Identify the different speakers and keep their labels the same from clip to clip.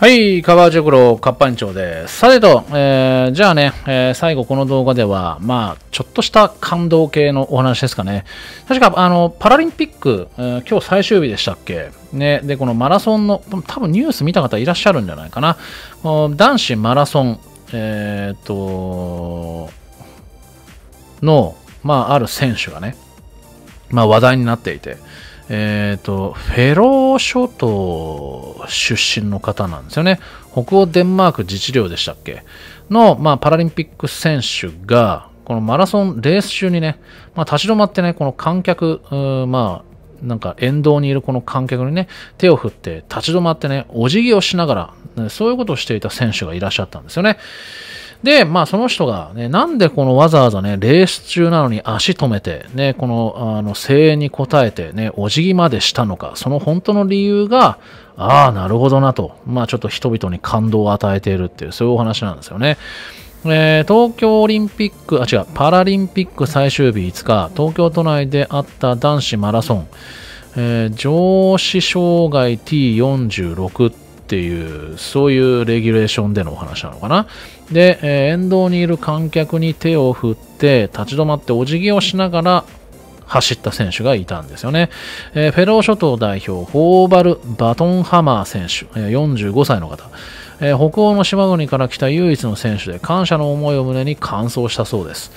Speaker 1: はい、カバー塾郎、活版長です。さてと、えー、じゃあね、えー、最後この動画では、まあ、ちょっとした感動系のお話ですかね。確か、あの、パラリンピック、えー、今日最終日でしたっけね、で、このマラソンの、多分ニュース見た方いらっしゃるんじゃないかな。男子マラソン、えー、っと、の、まあ、ある選手がね、まあ、話題になっていて、えっ、ー、と、フェロー諸島出身の方なんですよね。北欧デンマーク自治領でしたっけの、まあ、パラリンピック選手が、このマラソンレース中にね、まあ、立ち止まってね、この観客、まあ、なんか沿道にいるこの観客にね、手を振って立ち止まってね、お辞儀をしながら、そういうことをしていた選手がいらっしゃったんですよね。で、まあその人がね、なんでこのわざわざね、レース中なのに足止めて、ね、この、あの、声援に応えてね、お辞儀までしたのか、その本当の理由が、ああ、なるほどなと、まあちょっと人々に感動を与えているっていう、そういうお話なんですよね。えー、東京オリンピック、あ、違う、パラリンピック最終日5日、東京都内であった男子マラソン、えー、上肢障害 T46 っていう、そういうレギュレーションでのお話なのかな。で、え沿道にいる観客に手を振って立ち止まってお辞儀をしながら走った選手がいたんですよね。えー、フェロー諸島代表、ホーバル・バトンハマー選手、えー、45歳の方。えー、北欧の島国から来た唯一の選手で感謝の思いを胸に完走したそうです。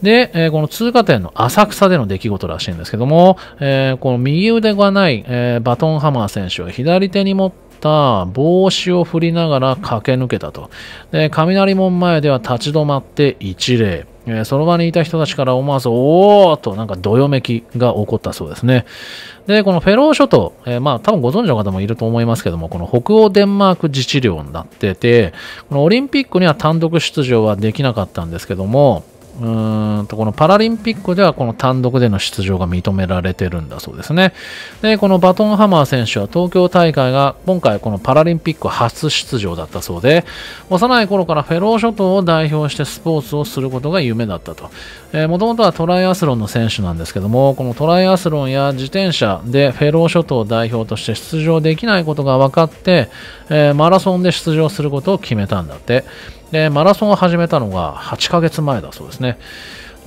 Speaker 1: で、えこの通過点の浅草での出来事らしいんですけども、えこの右腕がない、えバトンハマー選手は左手に持った帽子を振りながら駆け抜けたと。で、雷門前では立ち止まって一礼。えー、その場にいた人たちから思わず、おーとなんかどよめきが起こったそうですね。で、このフェロー諸島、えー、まあ多分ご存知の方もいると思いますけども、この北欧デンマーク自治領になってて、このオリンピックには単独出場はできなかったんですけども、うんとこのパラリンピックではこの単独での出場が認められてるんだそうですね。で、このバトンハマー選手は東京大会が今回このパラリンピック初出場だったそうで、幼い頃からフェロー諸島を代表してスポーツをすることが夢だったと。もともとはトライアスロンの選手なんですけども、このトライアスロンや自転車でフェロー諸島を代表として出場できないことが分かって、えー、マラソンで出場することを決めたんだって。で、マラソンを始めたのが8ヶ月前だそうですね。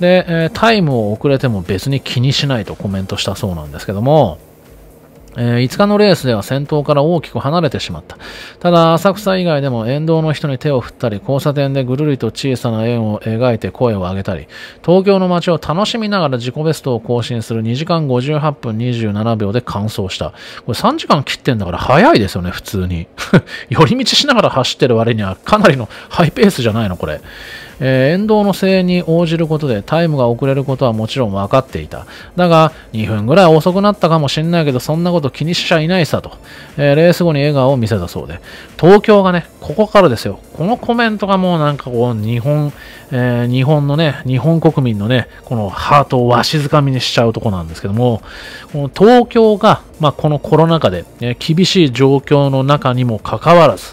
Speaker 1: で、タイムを遅れても別に気にしないとコメントしたそうなんですけども、えー、5日のレースでは先頭から大きく離れてしまった。ただ、浅草以外でも沿道の人に手を振ったり、交差点でぐるりと小さな円を描いて声を上げたり、東京の街を楽しみながら自己ベストを更新する2時間58分27秒で完走した。これ3時間切ってんだから早いですよね、普通に。寄り道しながら走ってる割にはかなりのハイペースじゃないの、これ。えー、沿道の声援に応じることでタイムが遅れることはもちろん分かっていた。だが、2分ぐらい遅くなったかもしれないけど、そんなこと気にしちゃいないさと、えー、レース後に笑顔を見せたそうで、東京がね、ここからですよ。このコメントがもうなんかこう、日本、えー、日本のね、日本国民のね、このハートをわしづかみにしちゃうとこなんですけども、この東京が、まあ、このコロナ禍で、厳しい状況の中にもかかわらず、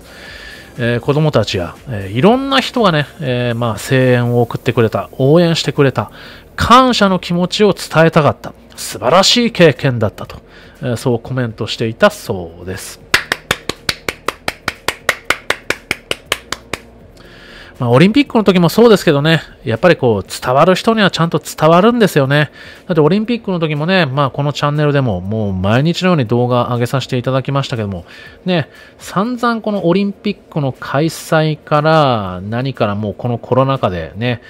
Speaker 1: えー、子供たちや、えー、いろんな人がね、えー、まあ、声援を送ってくれた、応援してくれた、感謝の気持ちを伝えたかった、素晴らしい経験だったと、えそうコメントしていたそうです。まあ、オリンピックの時もそうですけどね、やっぱりこう、伝わる人にはちゃんと伝わるんですよね。だってオリンピックの時もね、まあ、このチャンネルでももう毎日のように動画上げさせていただきましたけども、ね、散々このオリンピックの開催から何からもうこのコロナ禍でね、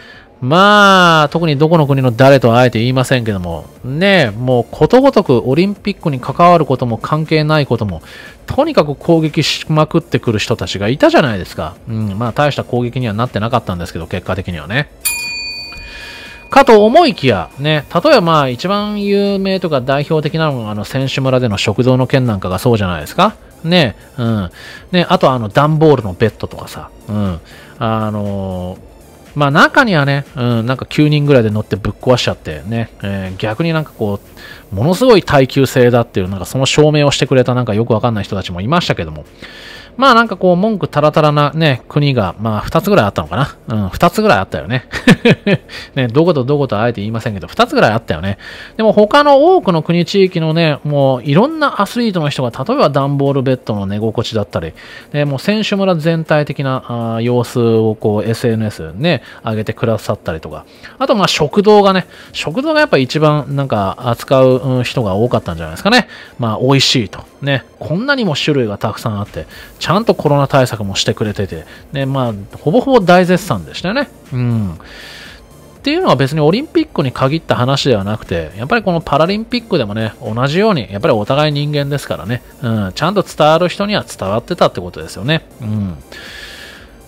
Speaker 1: まあ、特にどこの国の誰とはあえて言いませんけども、ねえ、もうことごとくオリンピックに関わることも関係ないことも、とにかく攻撃しまくってくる人たちがいたじゃないですか。うん、まあ大した攻撃にはなってなかったんですけど、結果的にはね。かと思いきや、ね、例えばまあ一番有名とか代表的なのがあの選手村での食堂の件なんかがそうじゃないですか。ね、うん。ね、あとあの段ボールのベッドとかさ、うん。あのーまあ中にはね、うん、なんか9人ぐらいで乗ってぶっ壊しちゃってね、えー、逆になんかこう、ものすごい耐久性だっていう、なんかその証明をしてくれたなんかよくわかんない人たちもいましたけども、まあなんかこう文句たらたらなね、国が、まあ二つぐらいあったのかな。うん、二つぐらいあったよね。ね、どことどことあえて言いませんけど、二つぐらいあったよね。でも他の多くの国地域のね、もういろんなアスリートの人が、例えば段ボールベッドの寝心地だったり、でもう選手村全体的なあ様子をこう SNS ね、上げてくださったりとか、あとまあ食堂がね、食堂がやっぱ一番なんか扱う人が多かったんじゃないですかね。まあ美味しいと。ね、こんなにも種類がたくさんあって、ちゃんとコロナ対策もしてくれてて、で、まあ、ほぼほぼ大絶賛でしたよね。うん。っていうのは別にオリンピックに限った話ではなくて、やっぱりこのパラリンピックでもね、同じように、やっぱりお互い人間ですからね、うん、ちゃんと伝わる人には伝わってたってことですよね。うん。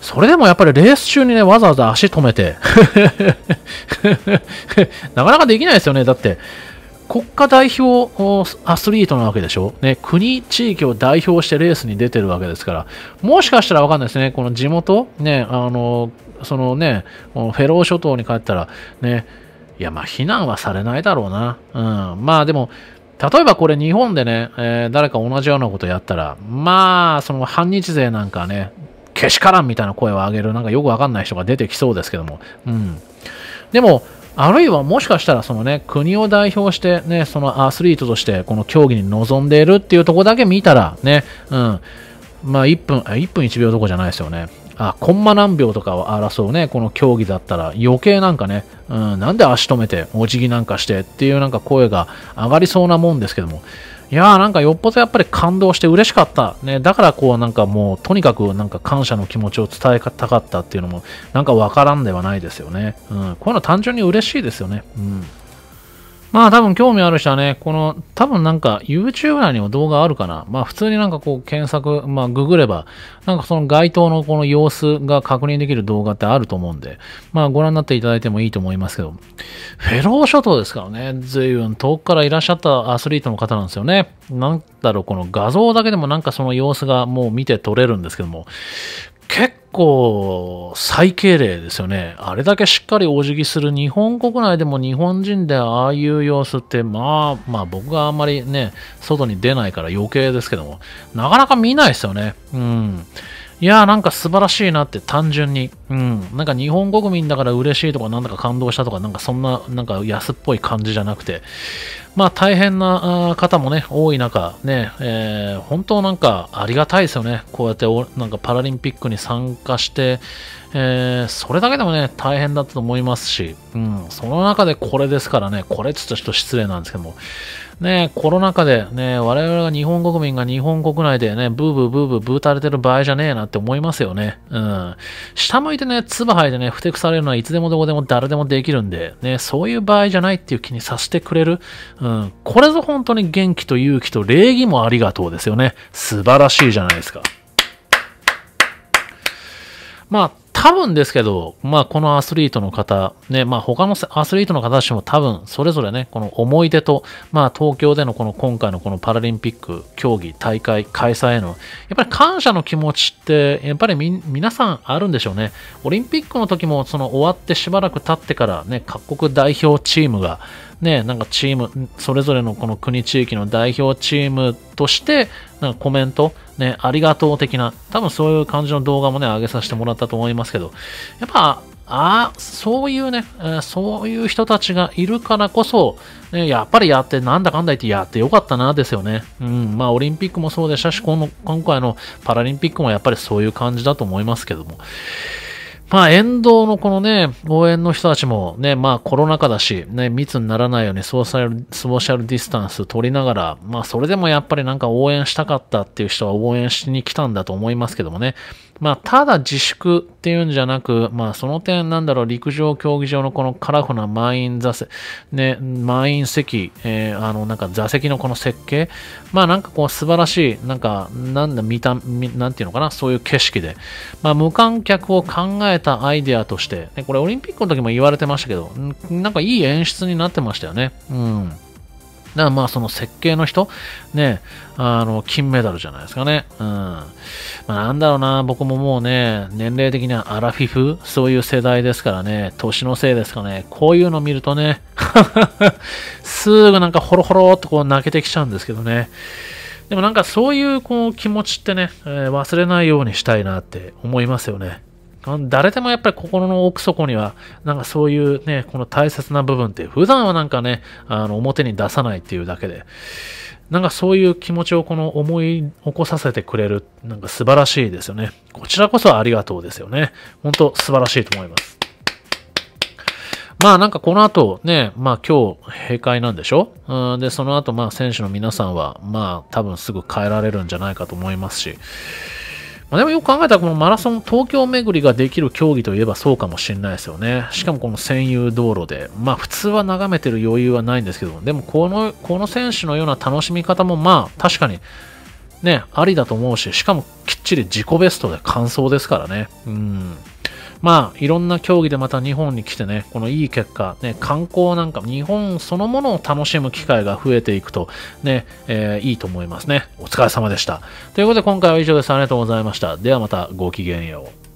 Speaker 1: それでもやっぱりレース中にね、わざわざ足止めて なかなかできないですよね。だって、国家代表アスリートなわけでしょ、ね、国、地域を代表してレースに出てるわけですから、もしかしたらわかんないですね、この地元、ね、あの、そのね、フェロー諸島に帰ったら、ね、いや、まあ、避難はされないだろうな。うん、まあ、でも、例えばこれ日本でね、えー、誰か同じようなことやったら、まあ、その反日勢なんかね、けしからんみたいな声を上げる、なんかよくわかんない人が出てきそうですけども、うん。でも、あるいはもしかしたらそのね、国を代表してね、そのアスリートとしてこの競技に臨んでいるっていうとこだけ見たらね、うん、まあ1分、1分1秒どこじゃないですよね。あ、コンマ何秒とかを争うね、この競技だったら余計なんかね、うん、なんで足止めて、お辞儀なんかしてっていうなんか声が上がりそうなもんですけども、いやーなんかよっぽどやっぱり感動して嬉しかった。ね、だからこうなんかもうとにかくなんか感謝の気持ちを伝えたかったっていうのもなんかわからんではないですよね。うん。こういうの単純に嬉しいですよね。うん。まあ多分興味ある人はね、この多分なんか YouTuber にも動画あるかな。まあ普通になんかこう検索、まあググれば、なんかその街頭のこの様子が確認できる動画ってあると思うんで、まあご覧になっていただいてもいいと思いますけど、フェロー諸島ですからね、随分遠くからいらっしゃったアスリートの方なんですよね。なんだろう、この画像だけでもなんかその様子がもう見て取れるんですけども、構最敬礼ですよね。あれだけしっかりお辞儀する日本国内でも日本人でああいう様子って、まあまあ僕があんまりね、外に出ないから余計ですけども、なかなか見ないですよね。うん。いやーなんか素晴らしいなって単純に。うん。なんか日本国民だから嬉しいとかなんだか感動したとかなんかそんななんか安っぽい感じじゃなくて、まあ大変な方もね、多い中、ね、えー、本当なんかありがたいですよね。こうやってなんかパラリンピックに参加して、えー、それだけでもね、大変だったと思いますし、うん、その中でこれですからね、これちょっとちょっと失礼なんですけども、ね、コロナ禍でね、我々が日本国民が日本国内でね、ブーブーブーブーブー垂れてる場合じゃねえなって思いますよね。うん。下向いてね、唾吐いてね、ふてくされるのはいつでもどこでも誰でもできるんで、ね、そういう場合じゃないっていう気にさせてくれる、ううん、これぞ本当に元気と勇気と礼儀もありがとうですよね。素晴らしいじゃないですか。まあ、多分ですけど、まあ、このアスリートの方、ね、まあ、他のアスリートの方たちも多分、それぞれね、この思い出と、まあ、東京でのこの今回のこのパラリンピック競技大会開催への、やっぱり感謝の気持ちって、やっぱり皆さんあるんでしょうね。オリンピックの時も、その終わってしばらく経ってからね、各国代表チームが、ね、なんかチーム、それぞれのこの国地域の代表チームとして、なんかコメント、ね、ありがとう的な、多分そういう感じの動画もね、上げさせてもらったと思いますけど、やっぱ、ああ、そういうね、そういう人たちがいるからこそ、ね、やっぱりやって、なんだかんだ言ってやってよかったな、ですよね。うん、まあオリンピックもそうでしたし、この今回のパラリンピックもやっぱりそういう感じだと思いますけども。まあ、沿道のこのね、応援の人たちもね、まあ、コロナ禍だし、ね、密にならないようにソーシャル、ソーシャルディスタンス取りながら、まあ、それでもやっぱりなんか応援したかったっていう人は応援しに来たんだと思いますけどもね。まあ、ただ自粛っていうんじゃなく、まあその点なんだろう、陸上競技場のこのカラフルな満員座席、ね、満員席、えー、あのなんか座席のこの設計、まあなんかこう素晴らしい、なんか、なんだ、見た、なんていうのかな、そういう景色で、まあ無観客を考えたアイデアとして、ね、これオリンピックの時も言われてましたけど、なんかいい演出になってましたよね。うん。だからまあその設計の人、ね、あの、金メダルじゃないですかね。うん。まあ、なんだろうな、僕ももうね、年齢的にはアラフィフ、そういう世代ですからね、年のせいですかね、こういうの見るとね、すぐなんかホロホロっとこう泣けてきちゃうんですけどね。でもなんかそういうこう気持ちってね、えー、忘れないようにしたいなって思いますよね。誰でもやっぱり心の奥底には、なんかそういうね、この大切な部分って、普段はなんかね、あの表に出さないっていうだけで、なんかそういう気持ちをこの思い起こさせてくれる、なんか素晴らしいですよね。こちらこそありがとうですよね。本当素晴らしいと思います。まあなんかこの後ね、まあ今日閉会なんでしょうんで、その後まあ選手の皆さんはまあ多分すぐ帰られるんじゃないかと思いますし、まあ、でもよく考えたら、このマラソン、東京巡りができる競技といえばそうかもしれないですよね。しかもこの占有道路で、まあ普通は眺めてる余裕はないんですけどでもこの、この選手のような楽しみ方もまあ確かにね、ありだと思うし、しかもきっちり自己ベストで完走ですからね。うん。まあ、いろんな競技でまた日本に来てね、このいい結果、ね、観光なんか、日本そのものを楽しむ機会が増えていくと、ね、えー、いいと思いますね。お疲れ様でした。ということで、今回は以上です。ありがとうございました。ではまた、ごきげんよう。